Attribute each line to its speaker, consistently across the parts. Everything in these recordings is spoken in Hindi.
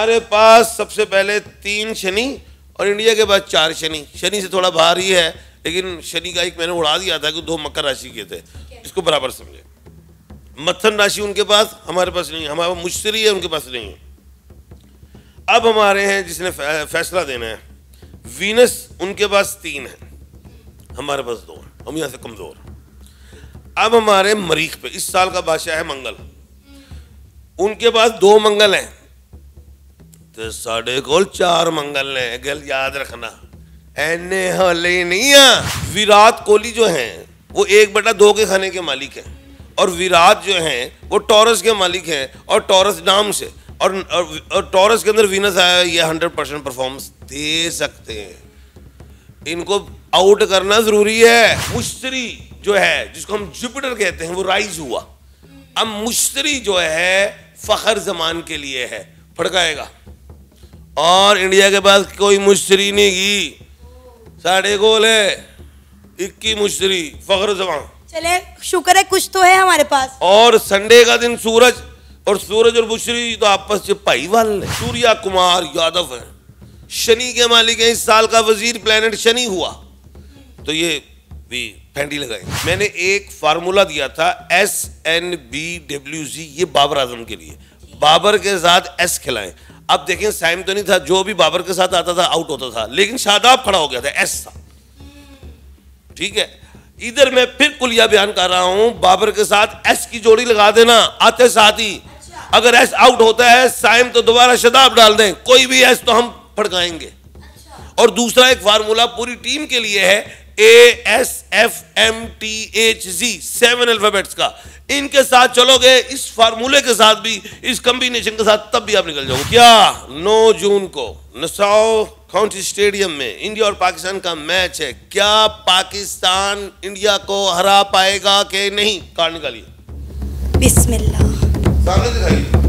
Speaker 1: हमारे पास सबसे पहले तीन शनि और इंडिया के बाद चार शनि शनि से थोड़ा बाहर ही है लेकिन शनि का एक मैंने उड़ा दिया था कि दो मकर राशि के थे इसको बराबर समझे मत्थन राशि उनके पास हमारे पास नहीं हमारे मुश्तरी है उनके पास नहीं है अब हमारे हैं जिसने फैसला देना है वीनस उनके पास तीन है हमारे पास दो हम यहां से कमज़ोर अब हमारे मरीख पे इस साल का बादशाह है मंगल उनके पास दो मंगल हैं ਤੇ ਸਾਡੇ ਕੋਲ ਚਾਰ ਮੰਗਲ ਨੇ ਗੱਲ ਯਾਦ ਰੱਖਣਾ ਐਨੇ ਹੌਲੇ नहीं ਆ विराट कोहली जो हैं वो एक बटा दो के खाने के मालिक हैं और विराट जो हैं वो टॉरस के मालिक हैं और टॉरस नाम से और और, और टॉरस के अंदर वीनस आया ये हंड्रेड परसेंट परफॉर्मेंस दे सकते हैं इनको आउट करना ज़रूरी है मुश्तरी जो है जिसको हम जुपिटर कहते हैं वो राइज हुआ अब मुश्तरी जो है फ़खर जमान के लिए है फड़काएगा और इंडिया के पास कोई मुश्तरी नहीं की साढ़े गोल है इक्की मुश्तरी फख्र जवान
Speaker 2: चले शुक्र है कुछ तो है हमारे पास
Speaker 1: और संडे का दिन सूरज और सूरज और मुश्री तो आपस में भाईवाल है सूर्या कुमार यादव है शनि के मालिक हैं इस साल का वजीर प्लेनेट शनि हुआ तो ये भी फेंडी लगाई मैंने एक फार्मूला दिया था S N B W C ये बाबर आजम के लिए बाबर के साथ एस खिलाएं अब देखें साइम तो नहीं था जो भी बाबर के साथ आता था आउट होता था लेकिन शादाब खड़ा हो गया था ऐसा ठीक है इधर मैं फिर कुलिया बयान कर रहा हूं बाबर के साथ एस की जोड़ी लगा देना आते साथ ही अगर एस आउट होता है साइम तो दोबारा शदाब डाल दें कोई भी एस तो हम फड़काएंगे और दूसरा एक फार्मूला पूरी टीम के लिए है A S F M T H G seven alphabets का इनके साथ चलोगे इस फार्मूले के साथ भी इस कंबिनेशन के साथ तब भी आप निकल जाओगे क्या नौ जून को नसाओ काउंटी स्टेडियम में इंडिया और पाकिस्तान का मैच है क्या पाकिस्तान इंडिया को हरा पाएगा कि नहीं कार निकालिए बिस्मिल्लाह सामने दिखाइए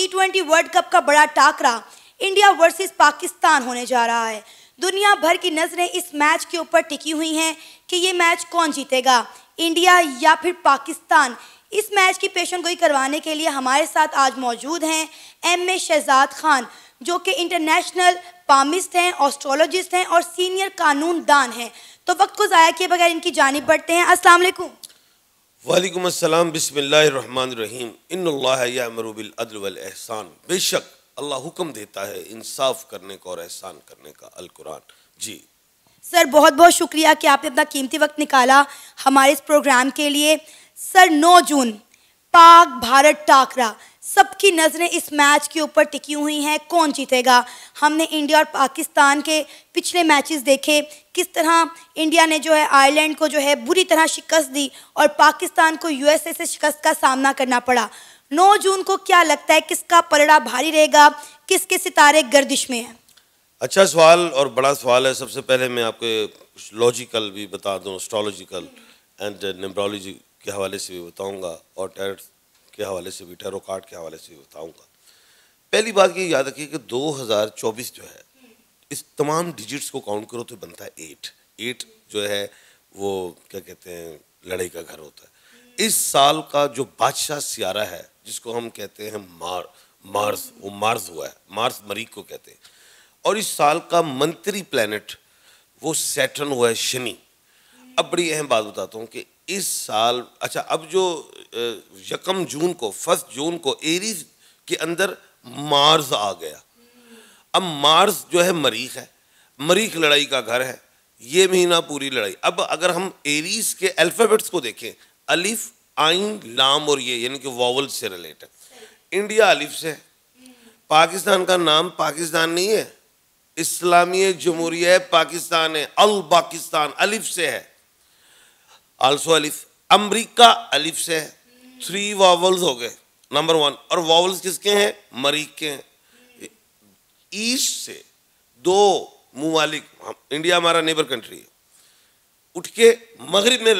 Speaker 2: टी ट्वेंटी वर्ल्ड कप का बड़ा टाकरा इंडिया वर्सेस पाकिस्तान होने जा रहा है दुनिया भर की नज़रें इस मैच के ऊपर टिकी हुई हैं कि ये मैच कौन जीतेगा इंडिया या फिर पाकिस्तान इस मैच की पेशन गोई करवाने के लिए हमारे साथ आज मौजूद हैं एम ए शहजाद खान जो कि इंटरनेशनल पामिस्ट हैं ऑस्ट्रोलॉजिस्ट हैं और सीनियर कानून दान हैं तो वक्त को ज़ाया किए बगैर इनकी जानब बढ़ते हैं असलकुम
Speaker 1: वालेकुम अस्सलाम बिस्मिल्लाहिर्रहमानिर्रहीम इनमरूबिलअदलवलहसान बेशक अल्लाह हुक्म देता है इंसाफ करने का और एहसान करने का अल कुरान जी
Speaker 2: सर बहुत बहुत शुक्रिया कि आपने अपना कीमती वक्त निकाला हमारे इस प्रोग्राम के लिए सर 9 जून पाक भारत टाकरा सबकी नज़रें इस मैच के ऊपर टिकी हुई हैं कौन जीतेगा हमने इंडिया और पाकिस्तान के पिछले मैचेस देखे किस तरह इंडिया ने जो है आयरलैंड को जो है बुरी तरह शिकस्त दी और पाकिस्तान को यूएसए से शिकस्त का सामना करना पड़ा 9 जून को क्या लगता है किसका पलड़ा भारी रहेगा किसके सितारे गर्दिश में है
Speaker 1: अच्छा सवाल और बड़ा सवाल है सबसे पहले मैं आपके कुछ लॉजिकल भी बता दूं एस्ट्रोलॉजिकल एंड न्यूमरोलॉजी के हवाले से भी बताऊंगा और टैर के हवाले से भी टैरो के हवाले से भी बताऊंगा पहली बात ये याद रखिए कि 2024 जो है इस तमाम डिजिट्स को काउंट करो तो बनता है एट एट जो है वो क्या कहते हैं लड़ाई का घर होता है इस साल का जो बादशाह सियारा है जिसको हम कहते हैं मार मार्स वो मार्स हुआ है मार्स मरीक को कहते हैं और इस साल का मंत्री प्लानट वो सेटन हुआ है शनि अब बड़ी अहम बात बताता हूँ कि इस साल अच्छा अब जो यकम जून को फर्स्ट जून को एरीज के अंदर मार्स आ गया अब मार्स जो है मरीख है मरीख लड़ाई का घर है ये महीना पूरी लड़ाई अब अगर हम एरीज के अल्फ़ाबेट्स को देखें अलिफ आइन लाम और ये यानी कि वॉवल से रिलेट इंडिया अलिफ से है पाकिस्तान का नाम पाकिस्तान नहीं है इस्लामी जमहूरिया पाकिस्तान है अल पाकिस्तान अलिफ से है आल्सो अलिफ अमरीका अलिफ से है थ्री वावल्स हो गए नंबर वन और वावल्स किसके हैं मरीक के हैं ईस्ट से दो ममालिक इंडिया हमारा नेबर कंट्री है उठ के मगरब में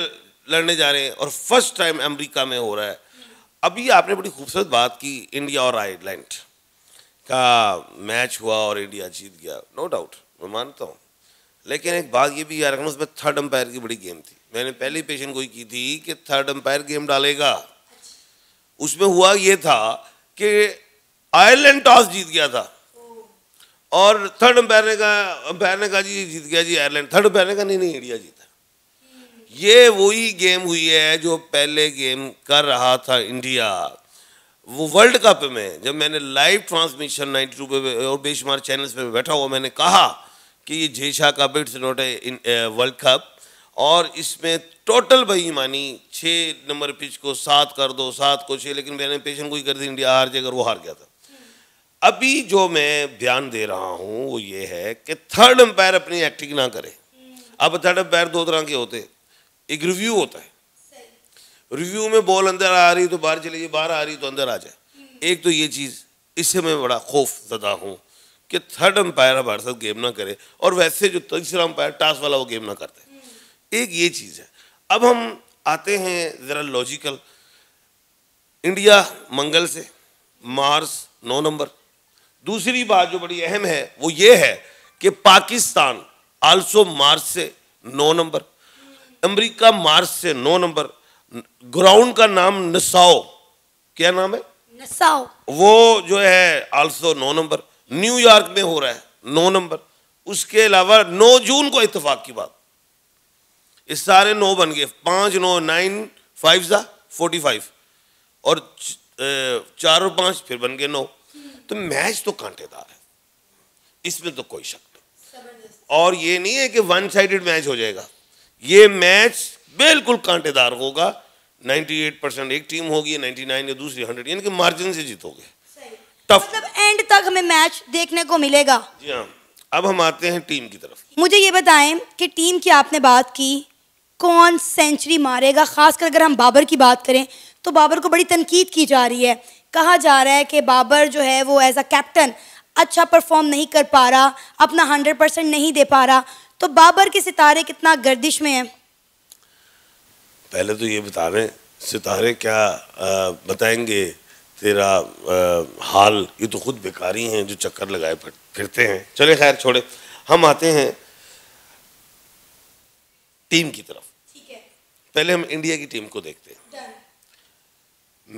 Speaker 1: लड़ने जा रहे हैं और फर्स्ट टाइम अमेरिका में हो रहा है अभी आपने बड़ी खूबसूरत बात की इंडिया और आयरलैंड का मैच हुआ और इंडिया जीत गया नो डाउट मैं मानता हूँ लेकिन एक बात ये भी याद रखना उसमें थर्ड अंपायर की बड़ी गेम थी मैंने पहली पेशन गोई की थी कि थर्ड अंपायर गेम डालेगा अच्छा। उसमें हुआ ये था कि आयरलैंड टॉस जीत गया था और थर्ड अंपायर का अंपायर ने कहा जी जीत गया जी आयरलैंड थर्ड अंपायर का नहीं नहीं इंडिया जीता ये वही गेम हुई है जो पहले गेम कर रहा था इंडिया वो वर्ल्ड कप में जब मैंने लाइव ट्रांसमिशन 92 पे और बेशुमार चैनल्स पे बैठा हुआ मैंने कहा कि ये जेशा cup it's not a world cup और इसमें टोटल बही मानी छः नंबर पिच को सात कर दो सात को छः लेकिन मैंने पेशन कोई कर दी इंडिया हार जाएगा वो हार गया था अभी जो मैं बयान दे रहा हूँ वो ये है कि थर्ड अंपायर अपनी एक्टिंग ना करे अब थर्ड अंपायर दो तरह के होते एक रिव्यू होता है रिव्यू में बॉल अंदर आ रही तो बाहर चली जाए बाहर आ रही तो अंदर आ जाए एक तो ये चीज़ इससे मैं बड़ा खौफ ज़दा हूँ कि थर्ड अंपायर हमारे साथ गेम ना करे और वैसे जो तीसरा अंपायर टास वाला वो गेम ना करते एक ये चीज़ है अब हम आते हैं ज़रा लॉजिकल इंडिया मंगल से मार्स नौ नंबर दूसरी बात जो बड़ी अहम है वो ये है कि पाकिस्तान आल्सो मार्च से नौ नंबर अमेरिका मार्च से नौ नंबर ग्राउंड का नाम नसाओ क्या नाम है नसाओ वो जो है आल्सो नौ नंबर न्यूयॉर्क में हो रहा है नौ नंबर उसके अलावा नौ जून को इतफाक की बात इस सारे नौ बन गए पांच नौ नाइन फाइव ज़ा फोर्टी फाइव और चार और पांच फिर बन गए नौ तो मैच तो कांटेदार है इसमें तो कोई शक नहीं और ये नहीं है कि वन साइडेड मैच हो जाएगा ये मैच बिल्कुल कांटेदार होगा 98 परसेंट एक टीम होगी 99 या दूसरी 100 यानी कि मार्जिन से जीतोगे टफ
Speaker 2: मतलब एंड तक हमें मैच देखने को मिलेगा
Speaker 1: जी हाँ अब हम आते हैं टीम की
Speaker 2: तरफ मुझे ये बताएं कि टीम की आपने बात की कौन सेंचुरी मारेगा खासकर अगर हम बाबर की बात करें तो बाबर को बड़ी तनकीद की जा रही है कहा जा रहा है कि बाबर जो है वो एज अ कैप्टन अच्छा परफॉर्म नहीं कर पा रहा अपना हंड्रेड परसेंट नहीं दे पा रहा तो बाबर के सितारे कितना गर्दिश में है
Speaker 1: पहले तो ये बता रहे सितारे क्या आ, बताएंगे तेरा आ, हाल ये तो खुद बेकारी हैं जो चक्कर लगाए फिरते हैं चले खैर छोड़े हम आते हैं टीम की तरफ पहले हम इंडिया की टीम को देखते हैं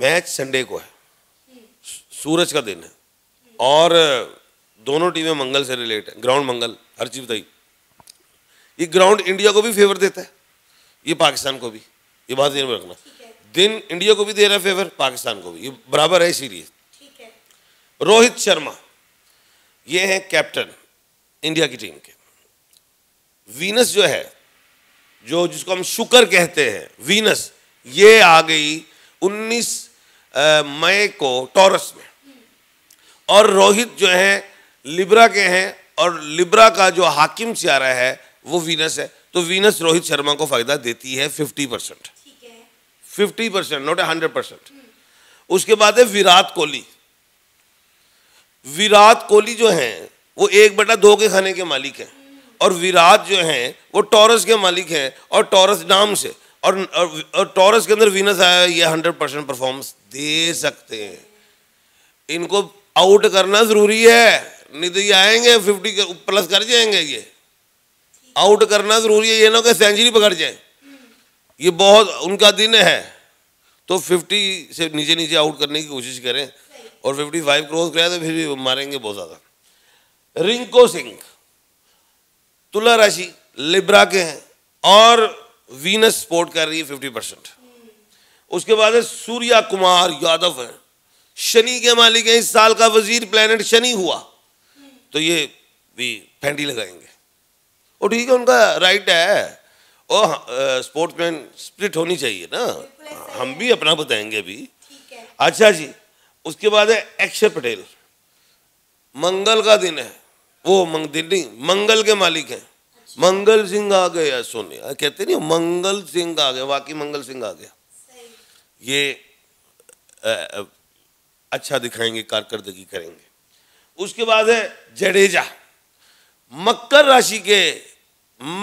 Speaker 1: मैच संडे को है सूरज का दिन है और दोनों टीमें मंगल से रिलेट है ग्राउंड मंगल हर चीज बताई ये ग्राउंड इंडिया को भी फेवर देता है ये पाकिस्तान को भी ये बात ध्यान में रखना दिन इंडिया को भी दे रहा है फेवर पाकिस्तान को भी ये बराबर है इसीलिए रोहित शर्मा ये हैं कैप्टन इंडिया की टीम के वीनस जो है जो जिसको हम शुक्र कहते हैं वीनस ये आ गई 19 मई को टॉरस में और रोहित जो है लिब्रा के हैं और लिब्रा का जो हाकिम सियारा है वो वीनस है तो वीनस रोहित शर्मा को फायदा देती है fifty percent fifty percent not hundred percent उसके बाद है विराट कोहली विराट कोहली जो हैं वो एक बटा दो के खाने के मालिक हैं और विराट जो हैं वो टॉरस के मालिक हैं और टॉरस नाम से और और टॉरस के अंदर वीनस आया ये हंड्रेड परसेंट परफॉर्मेंस दे सकते हैं इनको आउट करना जरूरी है नहीं तो ये आएंगे फिफ्टी प्लस कर जाएंगे ये आउट करना जरूरी है ये ना कि सेंचुरी पकड़ जाए ये बहुत उनका दिन है तो फिफ्टी से नीचे नीचे आउट करने की कोशिश करें और फिफ्टी फाइव क्रॉस कराए तो फिर भी मारेंगे बहुत ज़्यादा रिंको सिंह तुला राशि लिब्रा के हैं और वीनस सपोर्ट कर रही है फिफ्टी परसेंट उसके बाद है सूर्या कुमार यादव हैं शनि के मालिक हैं इस साल का वजीर प्लेनेट शनि हुआ तो ये भी फेंटी लगाएंगे और ठीक है उनका राइट है ओ स्पोर्ट्समैन स्प्रिट होनी चाहिए ना हम भी अपना बताएंगे अभी अच्छा जी उसके बाद है अक्षर पटेल मंगल का दिन है वो मंग दिन नहीं मंगल के मालिक हैं अच्छा। मंगल सिंह आ गया सोने कहते नहीं मंगल सिंह आ गया वाकई मंगल सिंह आ गया ये आ, अच्छा दिखाएंगे कारकर्दगी करेंगे उसके बाद है जडेजा मकर राशि के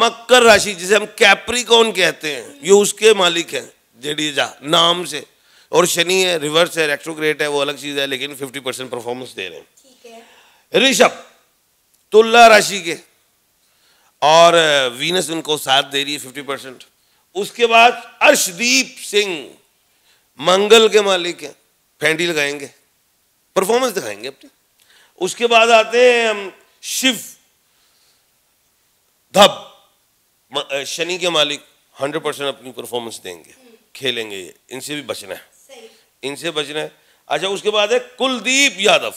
Speaker 1: मकर राशि जिसे हम कैप्रिकॉन कहते हैं ये उसके मालिक हैं जडेजा नाम से और शनि है रिवर्स है रेक्ट्रोग्रेट है वो अलग चीज़ है लेकिन 50 परसेंट परफॉर्मेंस दे रहे हैं ऋषभ तुला राशि के और वीनस उनको साथ दे रही है फिफ्टी परसेंट उसके बाद अर्शदीप सिंह मंगल के मालिक हैं फेंडी लगाएंगे परफॉर्मेंस दिखाएंगे अपनी उसके बाद आते हैं हम शिव धब शनि के मालिक हंड्रेड परसेंट अपनी परफॉर्मेंस देंगे खेलेंगे ये इनसे भी बचना है इनसे बचना है अच्छा उसके बाद है कुलदीप यादव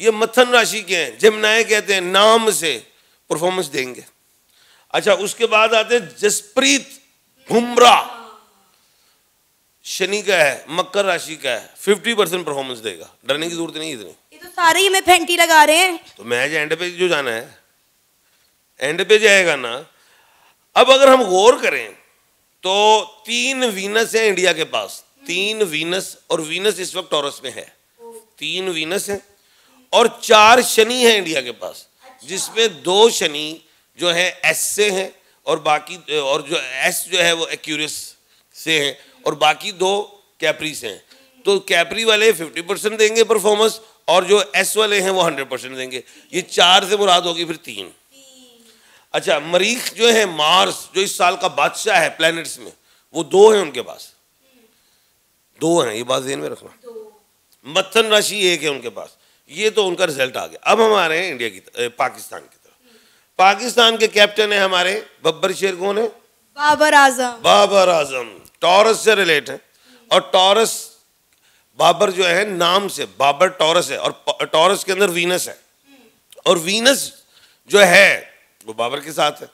Speaker 1: ये मथन राशि के हैं जमनाए कहते हैं नाम से परफॉर्मेंस देंगे अच्छा उसके बाद आते हैं जसप्रीत बुमराह शनि का है मकर राशि का है फिफ्टी परसेंट परफॉर्मेंस देगा डरने की जरूरत नहीं इतनी
Speaker 2: ये तो सारे ही मैं फेंटी लगा रहे हैं
Speaker 1: तो मैच एंड पे जो जाना है एंड पे जाएगा ना अब अगर हम गौर करें तो तीन वीनस है इंडिया के पास तीन वीनस और वीनस इस वक्त टॉरस में है तीन वीनस है और चार शनि है इंडिया के पास अच्छा। जिसमें दो शनि जो है एस से हैं और बाकी और जो एस जो है वो एक्यूरियस से हैं और बाकी दो कैपरीस हैं तो कैपरी वाले 50 परसेंट देंगे परफॉर्मेंस और जो एस वाले हैं वो 100 परसेंट देंगे ये चार से मुराद होगी फिर तीन अच्छा मरीख जो है मार्स जो इस साल का बादशाह है प्लैनेट्स में वो दो हैं उनके पास दो हैं ये बात ध्यान में रखना मत्थन राशि एक है उनके पास ये तो उनका रिजल्ट आ गया अब हम आ रहे हैं इंडिया की पाकिस्तान की तरफ पाकिस्तान के कैप्टन है हमारे बब्बर शेर कौन है
Speaker 2: बाबर आजम
Speaker 1: बाबर आजम टॉरस से रिलेट है और टॉरस बाबर जो है नाम से बाबर टॉरस है और टॉरस के अंदर वीनस है और वीनस जो है वो बाबर के साथ है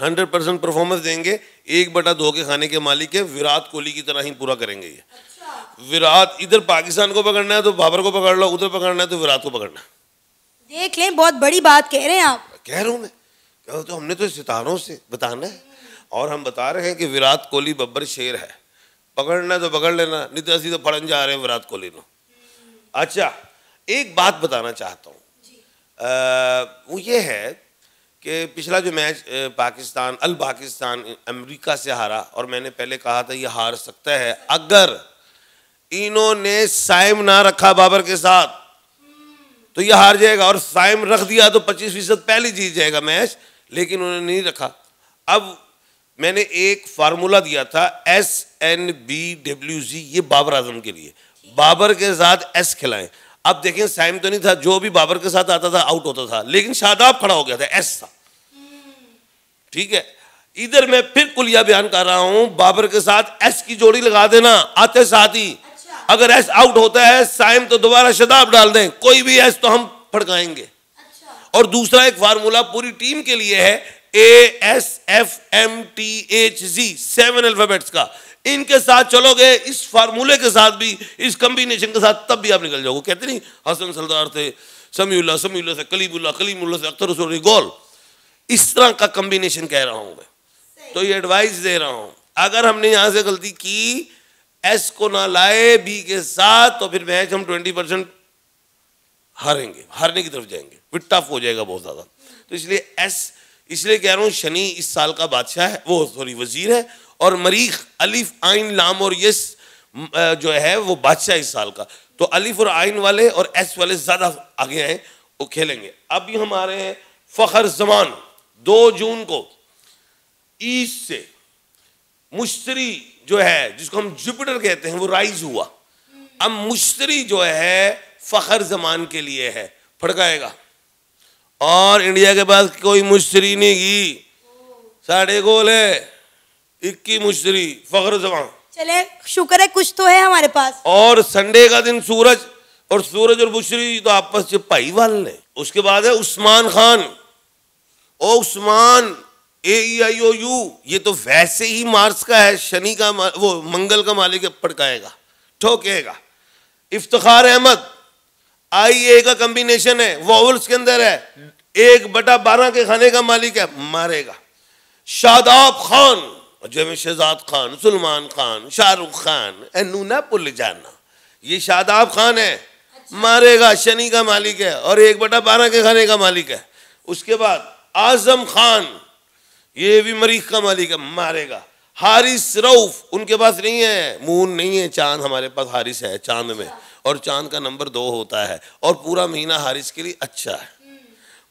Speaker 1: हंड्रेड परसेंट परफॉर्मेंस देंगे एक बटा धो के खाने के मालिक है विराट कोहली की तरह ही पूरा करेंगे ये अच्छा। विराट इधर पाकिस्तान को पकड़ना है तो बाबर को पकड़ लो उधर पकड़ना है तो विराट को पकड़ना
Speaker 2: देख लें बहुत बड़ी बात कह रहे हैं आप
Speaker 1: कह रहा हूँ मैं तो हमने तो सितारों से बताना है और हम बता रहे हैं कि विराट कोहली बब्बर शेर है पकड़ना तो पकड़ लेना नहीं तो ऐसी तो फड़न जा रहे हैं विराट कोहली नो अच्छा एक बात बताना चाहता हूँ वो ये है कि पिछला जो मैच पाकिस्तान अल पाकिस्तान अमेरिका से हारा और मैंने पहले कहा था ये हार सकता है अगर इन्होंने साइम ना रखा बाबर के साथ तो ये हार जाएगा और साइम रख दिया तो 25 फीसद पहले जीत जाएगा मैच लेकिन उन्होंने नहीं रखा अब मैंने एक फार्मूला दिया था S N B W G ये बाबर आजम के लिए बाबर के साथ एस खिलाएं अब देखें साइम तो नहीं था जो भी बाबर के साथ आता था आउट होता था लेकिन शादाब खड़ा हो गया था एस था ठीक है इधर मैं फिर कुलिया बयान कर रहा हूं बाबर के साथ एस की जोड़ी लगा देना आते साथ ही अच्छा। अगर एस आउट होता है साइम तो दोबारा शदाब डाल दें कोई भी एस तो हम फड़काएंगे अच्छा। और दूसरा एक फार्मूला पूरी टीम के लिए है A S F M T H G seven alphabets का इनके साथ चलोगे इस फार्मूले के साथ भी इस कम्बिनेशन के साथ तब भी आप निकल जाओगे कहते नहीं हसन सरदार थे समीउल्ला समीउल्ला से कलीमुल्ला कलीमुल्ला से अख्तर गोल इस तरह का कम्बिनेशन कह रहा हूँ मैं तो ये एडवाइस दे रहा हूँ अगर हमने यहाँ से गलती की एस को ना लाए बी के साथ तो फिर मैच हम ट्वेंटी परसेंट हारेंगे हारने की तरफ जाएंगे विट टफ हो जाएगा बहुत ज़्यादा तो इसलिए एस इसलिए कह रहा हूँ शनि इस साल का बादशाह है वो सॉरी वजीर है और मरीख अलिफ आइन लाम और यस जो है वो बादशाह इस साल का तो अलिफ और आइन वाले और एस वाले ज़्यादा आगे हैं वो खेलेंगे अभी हम आ रहे हैं फ़खर जमान दो जून को ईस्ट से मुश्तरी जो है जिसको हम जुपिटर कहते हैं वो राइज हुआ अब मुश्तरी जो है फ़खर जमान के लिए है फड़काएगा और इंडिया के पास कोई मुश्तरी नहीं की साढ़े गोल है इक्की मुश्तरी फख्र जमा
Speaker 2: चले शुक्र है कुछ तो है हमारे पास
Speaker 1: और संडे का दिन सूरज और सूरज और मुश्तरी तो आपस में वाल ने उसके बाद है उस्मान खान ओ Usman A E I O U ये तो वैसे ही मार्स का है शनि का वो मंगल का मालिक पटकाएगा ठोकेगा इफ्तार अहमद आई ए का कॉम्बिनेशन है वॉवल्स के अंदर है एक बटा बारह के खाने का मालिक है मारेगा शादाब खान जब शहजाद खान सलमान खान शाहरुख खान नूना पुल जाना ये शादाब खान है मारेगा शनि का मालिक है और एक बटा बारह के खाने का मालिक है उसके बाद आजम खान ये भी मरीख का मालिक है मारेगा हारिस रऊफ उनके पास नहीं है मून नहीं है चांद हमारे पास हारिस है चांद में और चांद का नंबर दो होता है और पूरा महीना हारिस के लिए अच्छा है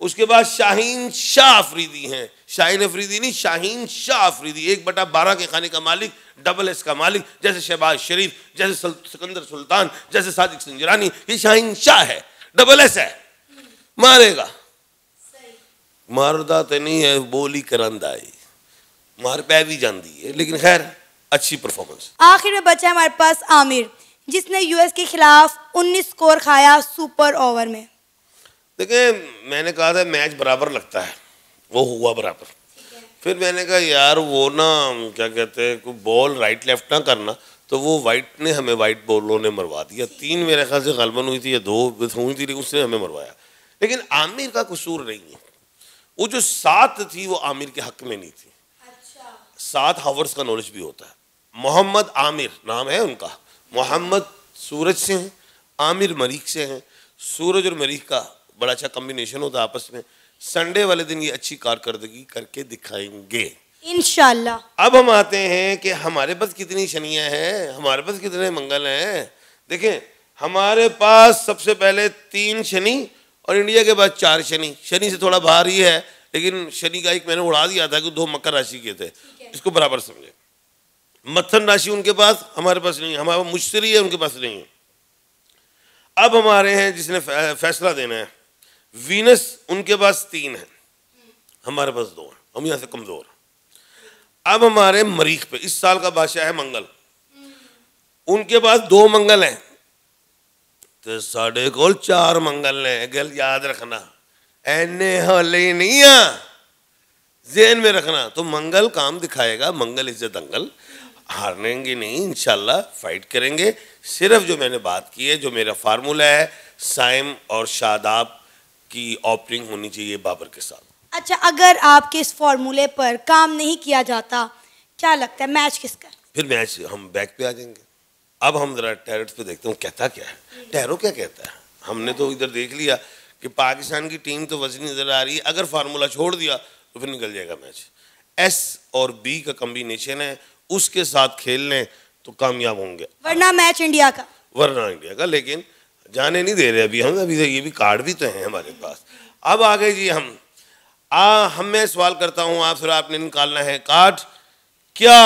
Speaker 1: उसके बाद शाहीन शाह अफरीदी हैं शाहीन अफरीदी नहीं शाहीन शाह अफरीदी एक बटा बारह के खाने का मालिक डबल एस का मालिक जैसे शहबाज शरीफ जैसे सिकंदर सुल्तान जैसे सादिक सिंजरानी ये शाहीन शाह है डबल एस है मारेगा मारदा तो नहीं है बोली करंदा है मार पै भी जानती है लेकिन खैर अच्छी परफॉर्मेंस
Speaker 2: आखिर में बचा हमारे पास आमिर जिसने यूएस के खिलाफ 19 स्कोर खाया सुपर ओवर में
Speaker 1: देखिए मैंने कहा था मैच बराबर लगता है वो हुआ बराबर फिर मैंने कहा यार वो ना क्या कहते हैं कोई बॉल राइट लेफ्ट ना करना तो वो वाइट ने हमें वाइट बॉलों ने मरवा दिया तीन मेरे ख्याल से गलबन हुई थी या दो हुई थी लेकिन उसने हमें मरवाया लेकिन आमिर का कसूर नहीं है वो जो सात थी वो आमिर के हक में नहीं थी अच्छा। सात हावर्स का नॉलेज भी होता है मोहम्मद आमिर नाम है उनका मोहम्मद सूरज से हैं आमिर मरीक से हैं सूरज और मरीक का बड़ा अच्छा कम्बिनेशन होता है आपस में संडे वाले दिन ये अच्छी कारकर्दगी करके दिखाएंगे
Speaker 2: इनशाला
Speaker 1: अब हम आते हैं कि हमारे पास कितनी शनियाँ हैं हमारे पास कितने मंगल हैं देखें हमारे पास सबसे पहले तीन शनि और इंडिया के बाद चार शनि शनि से थोड़ा बाहर ही है लेकिन शनि का एक मैंने उड़ा दिया था कि दो मकर राशि के थे इसको बराबर समझे मत्थन राशि उनके पास हमारे पास नहीं है हमारा मुश्तरी है उनके पास नहीं है अब हमारे हैं जिसने फैसला देना है वीनस उनके पास तीन है हमारे पास दो है हम यहां से कमज़ोर अब हमारे मरीख पे इस साल का बादशाह है मंगल उनके पास दो मंगल हैं तो साढ़े को चार मंगल हैं गल याद रखना एने हले नहीं आ जेन में रखना तो मंगल काम दिखाएगा मंगल इज्जत दंगल हारनेंगे नहीं इन फाइट करेंगे सिर्फ जो मैंने बात की है जो मेरा फार्मूला है साइम और शादाब की ओपनिंग होनी चाहिए बाबर के साथ
Speaker 2: अच्छा अगर आपके इस फार्मूले पर काम नहीं किया जाता क्या लगता है मैच किसका
Speaker 1: फिर मैच हम बैक पे आ जाएंगे अब हम जरा टैरट पे देखते हैं कहता क्या है टैरो क्या कहता है हमने तो इधर देख लिया कि पाकिस्तान की टीम तो वजनी नज़र आ रही है अगर फार्मूला छोड़ दिया तो फिर निकल जाएगा मैच एस और बी का कम्बिनेशन है उसके साथ खेल लें तो कामयाब होंगे
Speaker 2: वरना मैच इंडिया का
Speaker 1: वरना इंडिया का लेकिन जाने नहीं दे रहे अभी हम अभी तो ये भी कार्ड भी तो हैं हमारे पास अब आ गए जी हम आ हम मैं सवाल करता हूँ आप सर आपने निकालना है कार्ड क्या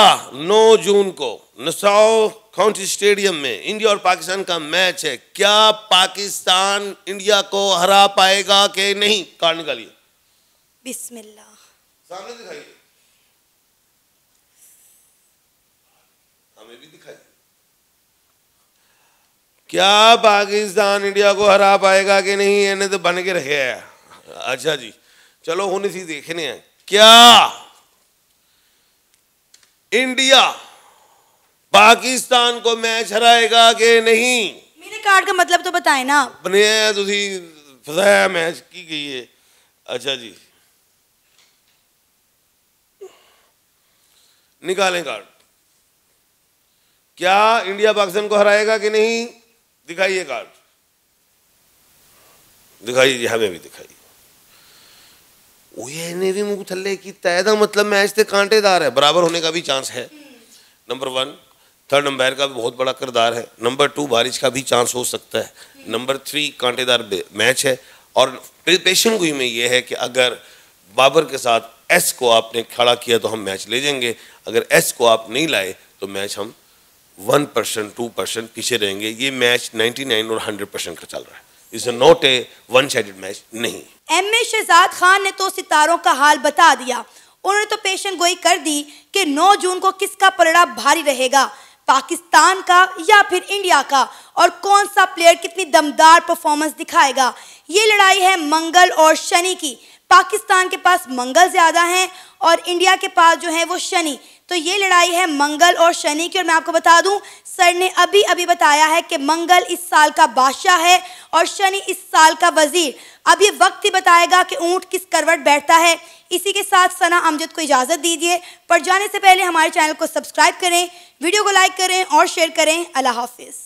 Speaker 1: 9 जून को नसाओ काउंटी स्टेडियम में इंडिया और पाकिस्तान का मैच है क्या पाकिस्तान इंडिया को हरा पाएगा के नहीं कार्ड निकालिए
Speaker 2: बिस्मिल्लाह सामने दिखाइए
Speaker 1: क्या पाकिस्तान इंडिया को हरा पाएगा कि नहीं इन्हें तो बन के रखे है अच्छा जी चलो हूं इसी देखने हैं क्या इंडिया पाकिस्तान को मैच हराएगा कि नहीं
Speaker 2: मेरे कार्ड का मतलब तो बताए ना
Speaker 1: बने फसाया मैच की गई है अच्छा जी निकालें कार्ड क्या इंडिया पाकिस्तान को हराएगा कि नहीं दिखाइए कार्ड दिखाइए हमें भी दिखाइए ओएनएवी थल्ले की तैदा मतलब मैच थे कांटेदार है बराबर होने का भी चांस है नंबर वन थर्ड अंपायर का भी बहुत बड़ा किरदार है नंबर टू बारिश का भी चांस हो सकता है नंबर थ्री कांटेदार मैच है और प्रिपेशन गुई में यह है कि अगर बाबर के साथ एस को आपने खड़ा किया तो हम मैच ले जाएंगे अगर एस को आप नहीं लाए तो मैच हम वन परसेंट टू परसेंट पीछे रहेंगे ये मैच 99 और 100 परसेंट का चल रहा है is not a one sided match नहीं
Speaker 2: एम ए शहजाद खान ने तो सितारों का हाल बता दिया उन्होंने तो पेशन गोई कर दी कि 9 जून को किसका पलड़ा भारी रहेगा पाकिस्तान का या फिर इंडिया का और कौन सा प्लेयर कितनी दमदार परफॉर्मेंस दिखाएगा ये लड़ाई है मंगल और शनि की पाकिस्तान के पास मंगल ज़्यादा हैं और इंडिया के पास जो है वो शनि तो ये लड़ाई है मंगल और शनि की और मैं आपको बता दूं सर ने अभी अभी बताया है कि मंगल इस साल का बादशाह है और शनि इस साल का वजीर अब ये वक्त ही बताएगा कि ऊँट किस करवट बैठता है इसी के साथ सना अमजद को इजाज़त दीजिए पर जाने से पहले हमारे चैनल को सब्सक्राइब करें वीडियो को लाइक करें और शेयर करें अल्लाह हाफिज़